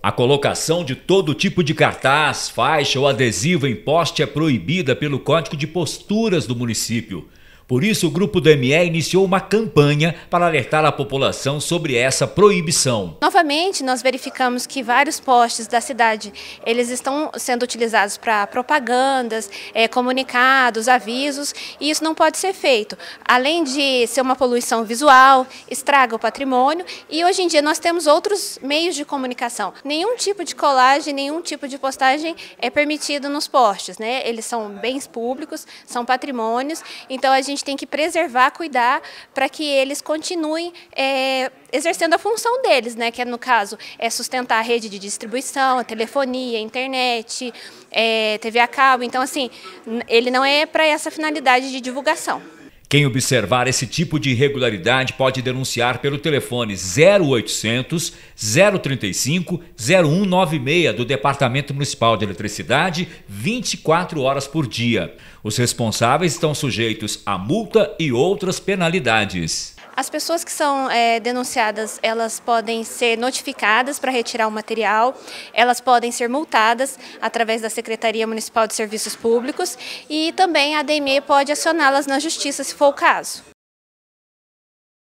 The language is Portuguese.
A colocação de todo tipo de cartaz, faixa ou adesivo em poste é proibida pelo Código de Posturas do município. Por isso, o grupo do ME iniciou uma campanha para alertar a população sobre essa proibição. Novamente, nós verificamos que vários postes da cidade eles estão sendo utilizados para propagandas, é, comunicados, avisos, e isso não pode ser feito. Além de ser uma poluição visual, estraga o patrimônio, e hoje em dia nós temos outros meios de comunicação. Nenhum tipo de colagem, nenhum tipo de postagem é permitido nos postes, né? Eles são bens públicos, são patrimônios, então a gente gente tem que preservar, cuidar, para que eles continuem é, exercendo a função deles, né? que é, no caso é sustentar a rede de distribuição, a telefonia, a internet, é, TV a cabo. Então, assim, ele não é para essa finalidade de divulgação. Quem observar esse tipo de irregularidade pode denunciar pelo telefone 0800 035 0196 do Departamento Municipal de Eletricidade 24 horas por dia. Os responsáveis estão sujeitos a multa e outras penalidades. As pessoas que são é, denunciadas, elas podem ser notificadas para retirar o material, elas podem ser multadas através da Secretaria Municipal de Serviços Públicos e também a DME pode acioná-las na Justiça, se for o caso.